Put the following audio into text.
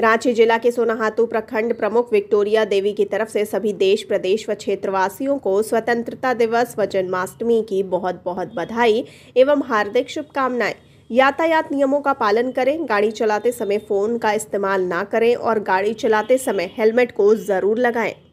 रांची जिला के सोनाहातु प्रखंड प्रमुख विक्टोरिया देवी की तरफ से सभी देश प्रदेश व क्षेत्रवासियों को स्वतंत्रता दिवस व जन्माष्टमी की बहुत बहुत बधाई एवं हार्दिक शुभकामनाएं यातायात नियमों का पालन करें गाड़ी चलाते समय फ़ोन का इस्तेमाल ना करें और गाड़ी चलाते समय हेलमेट को ज़रूर लगाएं